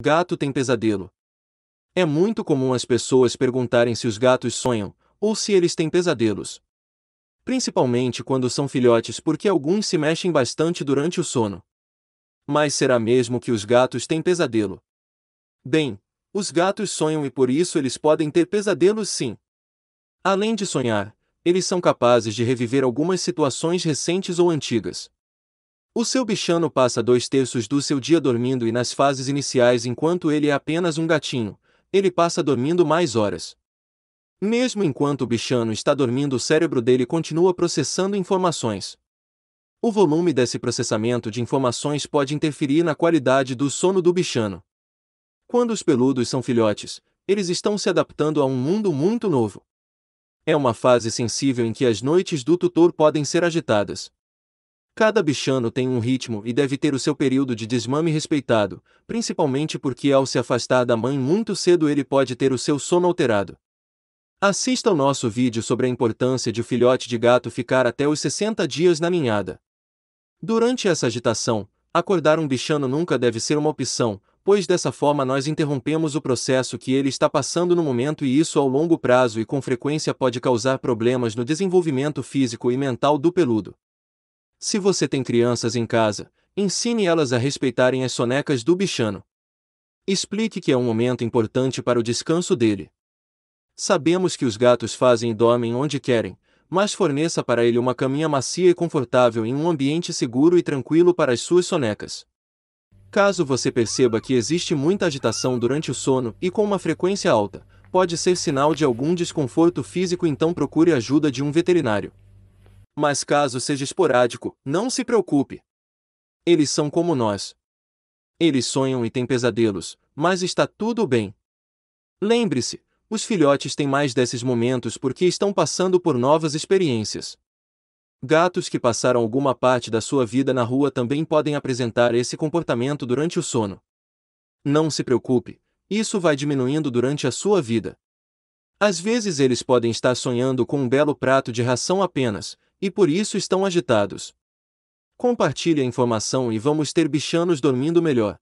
Gato tem pesadelo. É muito comum as pessoas perguntarem se os gatos sonham ou se eles têm pesadelos. Principalmente quando são filhotes, porque alguns se mexem bastante durante o sono. Mas será mesmo que os gatos têm pesadelo? Bem, os gatos sonham e por isso eles podem ter pesadelos sim. Além de sonhar, eles são capazes de reviver algumas situações recentes ou antigas. O seu bichano passa dois terços do seu dia dormindo e nas fases iniciais, enquanto ele é apenas um gatinho, ele passa dormindo mais horas. Mesmo enquanto o bichano está dormindo, o cérebro dele continua processando informações. O volume desse processamento de informações pode interferir na qualidade do sono do bichano. Quando os peludos são filhotes, eles estão se adaptando a um mundo muito novo. É uma fase sensível em que as noites do tutor podem ser agitadas. Cada bichano tem um ritmo e deve ter o seu período de desmame respeitado, principalmente porque ao se afastar da mãe muito cedo ele pode ter o seu sono alterado. Assista ao nosso vídeo sobre a importância de o filhote de gato ficar até os 60 dias na ninhada. Durante essa agitação, acordar um bichano nunca deve ser uma opção, pois dessa forma nós interrompemos o processo que ele está passando no momento e isso ao longo prazo e com frequência pode causar problemas no desenvolvimento físico e mental do peludo. Se você tem crianças em casa, ensine elas a respeitarem as sonecas do bichano. Explique que é um momento importante para o descanso dele. Sabemos que os gatos fazem e dormem onde querem, mas forneça para ele uma caminha macia e confortável em um ambiente seguro e tranquilo para as suas sonecas. Caso você perceba que existe muita agitação durante o sono e com uma frequência alta, pode ser sinal de algum desconforto físico, então procure a ajuda de um veterinário mas caso seja esporádico, não se preocupe. Eles são como nós. Eles sonham e têm pesadelos, mas está tudo bem. Lembre-se, os filhotes têm mais desses momentos porque estão passando por novas experiências. Gatos que passaram alguma parte da sua vida na rua também podem apresentar esse comportamento durante o sono. Não se preocupe, isso vai diminuindo durante a sua vida. Às vezes eles podem estar sonhando com um belo prato de ração apenas, e por isso estão agitados. Compartilhe a informação e vamos ter bichanos dormindo melhor.